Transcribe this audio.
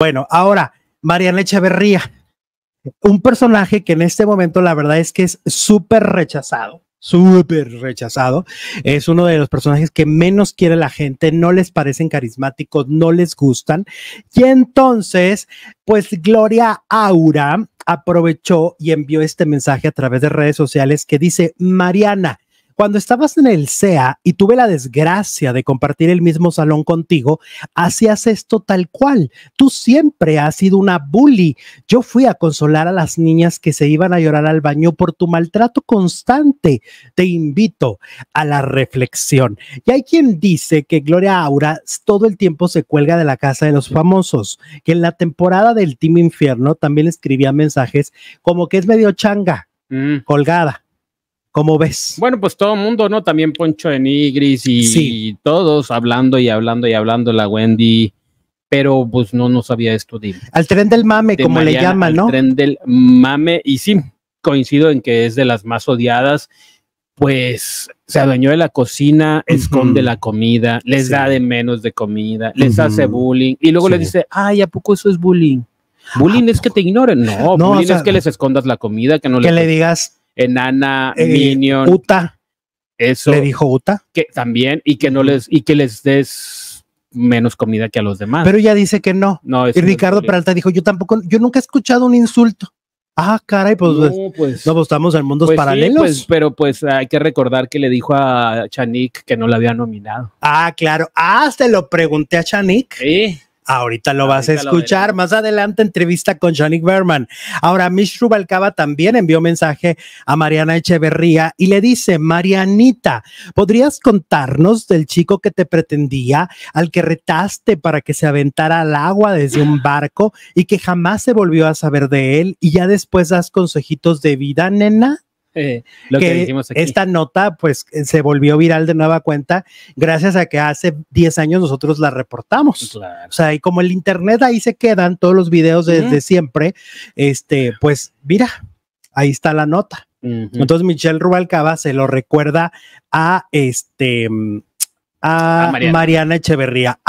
Bueno, ahora, Mariana Echeverría, un personaje que en este momento la verdad es que es súper rechazado súper rechazado. Es uno de los personajes que menos quiere la gente, no les parecen carismáticos, no les gustan. Y entonces, pues Gloria Aura aprovechó y envió este mensaje a través de redes sociales que dice, Mariana, cuando estabas en el SEA y tuve la desgracia de compartir el mismo salón contigo, hacías esto tal cual. Tú siempre has sido una bully. Yo fui a consolar a las niñas que se iban a llorar al baño por tu maltrato constante. Te invito a la reflexión. Y hay quien dice que Gloria Aura todo el tiempo se cuelga de la casa de los famosos, que en la temporada del Team Infierno también escribía mensajes como que es medio changa, mm. colgada ¿Cómo ves? Bueno, pues todo el mundo, ¿no? También Poncho de Nigris y, todos hablando y hablando y hablando la Wendy, pero pues no, nos sabía esto de... Al tren del mame, como le llaman, ¿no? Al tren del mame, y sí, coincido en que es de las más odiadas, pues se adueñó de la cocina, esconde la comida, les da de menos de comida, les hace bullying, y luego le les dice, ay, ¿a poco eso es bullying? Bullying es que te ignoren, no, bullying es que les escondas la comida, que no que le digas Enana, eh, Minion. Uta. Eso. Le dijo Uta. Que también, y que no les, y que les des menos comida que a los demás. Pero ella dice que no. no y Ricardo Peralta dijo, yo tampoco, yo nunca he escuchado un insulto. Ah, caray, pues no, pues, pues. no, pues, estamos en mundos pues paralelos. pues, pero pues hay que recordar que le dijo a Chanik que no la había nominado. Ah, claro. Ah, se lo pregunté a Chanik. Sí. Ahorita lo vas a escuchar. Más adelante, entrevista con Johnny Berman. Ahora, Mish Rubalcaba también envió mensaje a Mariana Echeverría y le dice: Marianita, ¿podrías contarnos del chico que te pretendía, al que retaste para que se aventara al agua desde un barco y que jamás se volvió a saber de él? Y ya después das consejitos de vida, nena. Eh, lo que, Esta nota pues eh, se volvió viral de nueva cuenta gracias a que hace 10 años nosotros la reportamos. O sea, y como el internet ahí se quedan todos los videos desde siempre, este, pues mira, ahí está la nota. Entonces Michelle Rubalcaba se lo recuerda a este mm, a, Mariana. Mariana Echeverría.